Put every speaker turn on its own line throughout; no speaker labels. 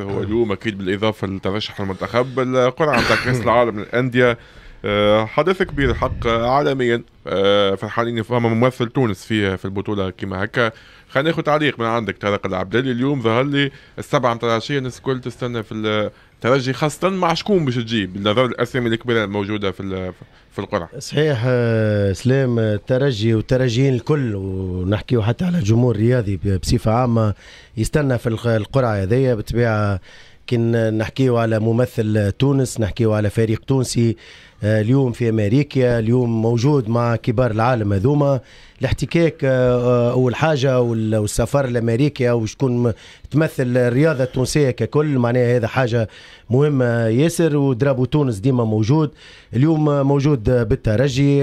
هو اليوم اكيد بالاضافه لترشح المنتخب القرعه بتاع كاس العالم للانديه آه، حدث كبير حق عالميا آه، فرحانين فما ممثل تونس في في البطوله كيما هكا خلينا ناخذ تعليق من عندك طارق العبدالي اليوم ظهر لي السبعه نتاع العشيه الناس الكل تستنى في الترجي خاصه مع شكون باش تجيب بالنظر الاسامي الكبيره الموجوده في في القرعه.
صحيح آه، سلام الترجي والترجيين الكل ونحكيو حتى على الجمهور الرياضي بصفه عامه يستنى في القرعه هذيا بالطبيعه كي نحكيو على ممثل تونس نحكيو على فريق تونسي آه، اليوم في امريكا اليوم موجود مع كبار العالم هذوما الاحتكاك آه، آه، اول حاجه والسفر لامريكا وشكون تمثل الرياضه التونسيه ككل معناها هذا حاجه مهمه ياسر ودرابو تونس ديما موجود اليوم موجود بالترجي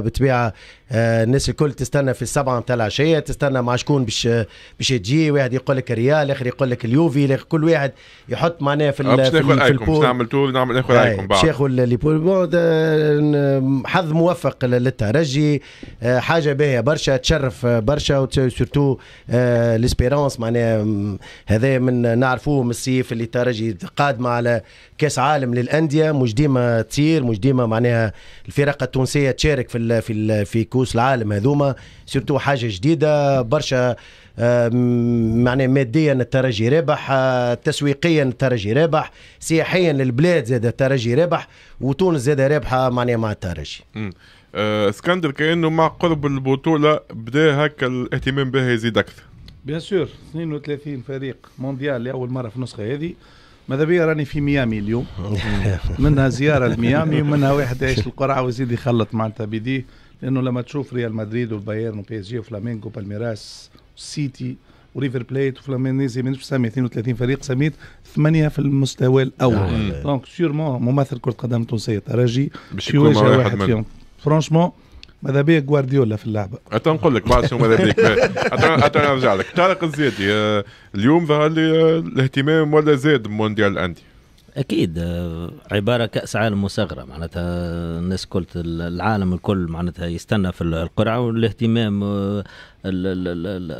بطبيعه الناس الكل تستنى في السبعه نتاع العشيه تستنى مع شكون باش باش تجي واحد يقول لك الريال اخر يقول لك اليوفي كل واحد يحط معناها في, في, في البول باش نعمل تو نعمل ناخذ رايكم بعد باش حظ موفق للترجي آه، حاجه باهيه برشا تشرف برشا وسورتو ليسبيرونس آه، معناها هذا من نعرفوه من الصيف اللي الترجي قادمه على كاس عالم للانديه مش ديما تصير مش ديما معناها الفرق التونسيه تشارك في في في كوس العالم هذوما سورتو حاجه جديده برشا آه، معناها ماديا الترجي رابح تسويقيا الترجي رابح سياحيا للبلاد زاد الترجي رابح وتونس زاده رابحه معناها مع الترجي
آه، اسكندر كانه مع قرب البطوله بدا هكا الاهتمام بها يزيد اكثر
بيان سور 32 فريق مونديال لاول مره في النسخه هذه ماذا بيا راني في ميامي اليوم منها زياره لميامي ومنها واحد عايش القرعه ويزيد يخلط معناتها بيديه لانه لما تشوف ريال مدريد والبايرن وبي اس جي وفلامينغو بالميراس والسيتي وريفر بليت وفلامينيزي مانيش سامي 32 فريق سميت ثمانيه في المستوى الاول دونك نعم. سيرمون نعم. ممثل كره قدم تونسيه تراجي باش يواجه واحد فيهم فرانشمون ماذا بيا جوارديولا في اللعبه
اتا نقول لك بعد شنو ماذا بيك اتا نرجع لك طارق الزيدي آه، اليوم ظهر لي آه، الاهتمام ولا
زاد مونديال الانديه اكيد آه، عباره كاس عالم مصغره معناتها الناس كل العالم الكل معناتها يستنى في القرعه والاهتمام آه،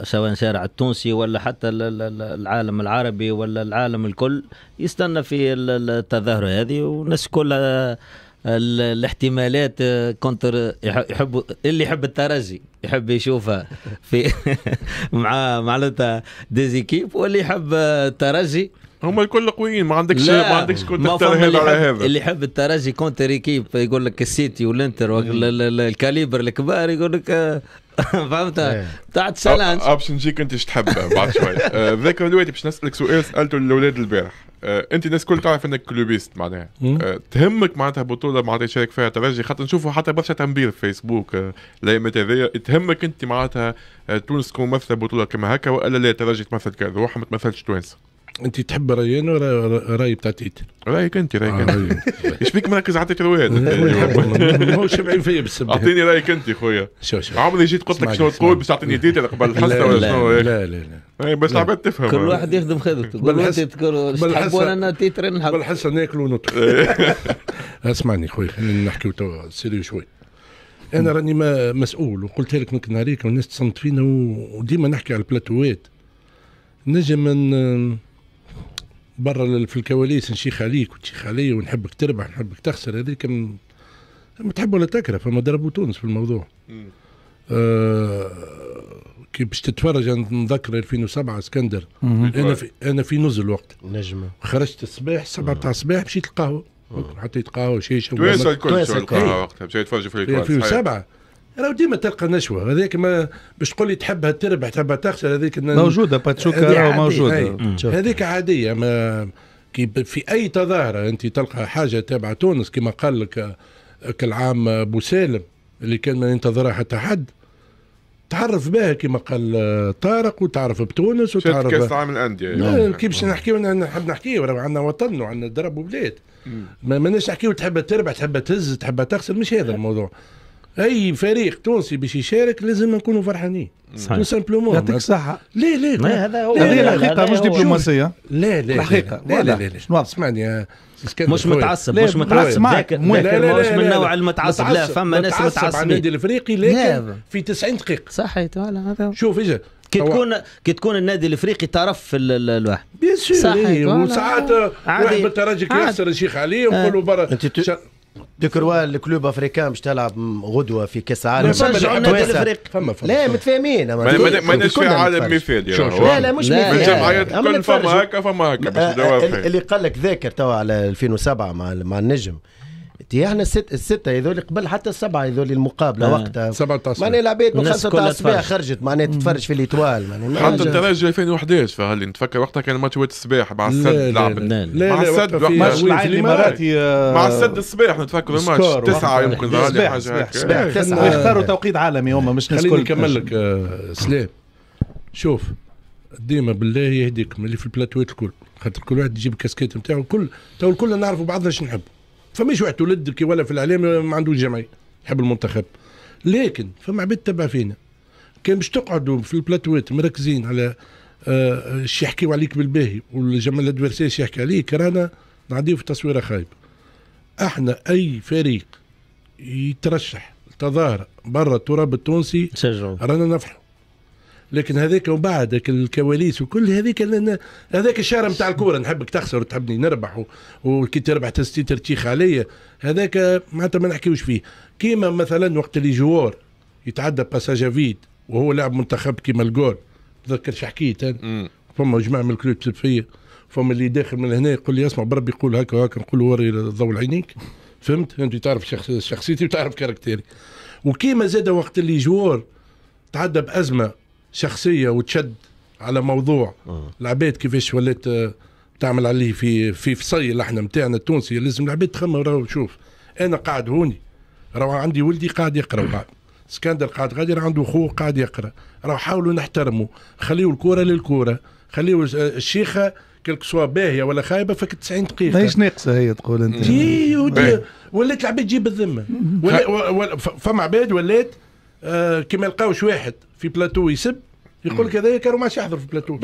سواء شارع التونسي ولا حتى العالم العربي ولا العالم الكل يستنى في التظاهره هذه والناس كلها الاحتمالات آه، كونتر يحب اللي يحب الترجي يحب يشوفها في مع معناتها ديزيكيب واللي يحب آه، الترجي هما الكل قويين ما عندكش ما عندكش كنت ترهيب على هذا اللي يحب الترجي كونتر ايكيب يقول لك السيتي والانتر الكاليبر الكبار يقول لك آه، فهمت إيه.
بتاعت تشالنج باش نجيك انت تحب بعد شوي آه، ذاك الوقت باش نسالك سؤال سالته للاولاد البارح آه، انت الناس الكل تعرف انك كلوبيست معناها آه، تهمك معناتها بطوله معناتها تشارك فيها ترجي خاطر نشوفوا حتى برشا تنبير في فيسبوك الايامات هذيا تهمك انت معناتها تونس تكون ممثله بطوله كما هكا والا لا ترجي تمثل كذا روحها ما تمثلش تونس انت تحب ريان ولا راي بتاع تيتر؟ رايك انت رايك آه، انت ايش بيك مركز على تكروات يعني هو شبعين فيا بالسبب اعطيني رايك انت خويا شو شو عمري جيت قلت لك شنو تقول باش تعطيني تيتر قبل الحصه ولا شنو لا لا
لا إيه، بس العباد تفهم كل واحد يخدم خدمته بالحصه تحب ولا انا تيتر نحب بالحصه ناكل ونطلع اسمعني خويا خلينا نحكي توا سيريو شوي انا راني مسؤول وقلت لك من نهاريك والناس تصمت فينا وديما نحكي على البلاتوات نجم برا في الكواليس نشيخ عليك وتشيخ علي ونحبك تربح ونحبك تخسر هذيك من... ما تحب ولا تكره فما ضربوا تونس في الموضوع آه كي باش تتفرج نذكر 2007 اسكندر انا في انا في نزل وقت نجمه خرجت الصباح 7 تاع الصباح مشيت القهوه آه. حطيت قهوه شيشه تونس الكل وقتها
مشيت تفرجوا في 2007
راهو ديما تلقى نشوه هذاك ما باش تقول لي تحبها تربح تحبها تخسر هذيك موجوده باتشوكا راهو موجوده هذيك عاديه ما كي في اي تظاهره انت تلقى حاجه تابعه تونس كما قال لك كالعام ابو سالم اللي كان ما ينتظرها حتى حد تعرف بها كما قال طارق وتعرف بتونس وتعرف كاس العالم
الانديه نعم. كي
باش نحكيو نحب نحكيو عندنا وطن وعندنا درب وبلاد ما ماناش نحكيو تحب تربح تحب تهز تحب تخسر مش هذا الموضوع اي فريق تونسي باش يشارك لازم نكونوا فرحانين تو سامبلومون يعطيك الصحة لا لا نعم. هذا هو الحقيقة مش دبلوماسية لا لا الحقيقة لا لا لا شنو اسمعني آه، مش متعصب مش متعصب معك مش من نوع المتعصب لا فما ناس متعصب النادي الافريقي لكن نعم. في 90 دقيقة صحيت هذا
شوف اجا كي تكون كي تكون النادي الافريقي طرف في الواحد بيان سور إيه، وساعات واحد بالترجي كيخسر الشيخ علي آه. ونقول له برا دو كروا الكلوب افريكان باش تلعب غدوه في كاس العالم فما فما فما لا متفاهمين ما نش في عالم مفيد لا لا مش مفيد الجمعيات الكل فما هكا فما هكا اللي قال لك ذاكر توا على 2007 مع مع النجم احنا الست الستة هذول قبل حتى السبعة هذول المقابلة آه. وقتها الصباح معناها العباد من خمسة تاع الصباح خرجت معناها تتفرج في معناها حتى الترجي
2011 فهل نتفكر وقتها كان ماتش وقت الصباح مع السد لعبت مع السد مع الاماراتي آه، مع السد الصباح نتفكر الماتش تسعة يمكن حاجة تسعة يختاروا
توقيت عالمي هما مش ناس خليني نكمل لك آه، سلام شوف ديما بالله يهديكم اللي في البلاتوات الكل خاطر كل واحد يجيب الكاسكيت نتاعو الكل تو الكل نعرفوا بعضنا شنو نحبوا فماش واحد ولد كي ولا في الاعلام ما عندوش جمعيه يحب المنتخب لكن فما عباد تبع فينا كان باش تقعدوا في البلاتوات مركزين على آه، شي يحكيوا عليك بالباهي والجمال شي يحكي عليك رانا نعديو في تصويره خايب احنا اي فريق يترشح تظاهر برا التراب التونسي رانا نفحوا لكن هذاك ومن بعد الكواليس وكل هذيك هذاك الشارع نتاع الكوره نحبك تخسر وتحبني نربح وكي تربح تستي ترتيخ عليا هذاك معناتها ما نحكيوش فيه كيما مثلا وقت اللي جوار يتعدى باساجا فيد وهو لاعب منتخب كيما الجول تذكر حكيت انا فما جماعه من الكلوب فيا فما اللي داخل من هنا يقول لي اسمع بربي يقول هكا وهكا نقول وري ضوء عينيك فهمت انت تعرف شخصيتي وتعرف كاركتيري وكيما زاد وقت اللي جوار تعدى بازمه شخصيه وتشد على موضوع آه. العباد كيفاش ولات آه، تعمل عليه في في فصيل احنا نتاعنا التونسي لازم العباد تخمم راهو شوف انا قاعد هوني راهو عندي ولدي قاعد يقرا اسكندر قاعد غادي عنده خوه قاعد يقرا راهو حاولوا نحترموا خليوا الكوره للكوره خليوا آه، الشيخه كلك سوا باهيه ولا خايبه فك 90 دقيقه ماهيش ناقصه هي تقول انت ولات العباد تجيب الذمه فما عباد ولات آه، كي ما يلقاوش واحد في بلاتو يسب يقول لك هذايا كانوا ماشي يحضر في بلاتو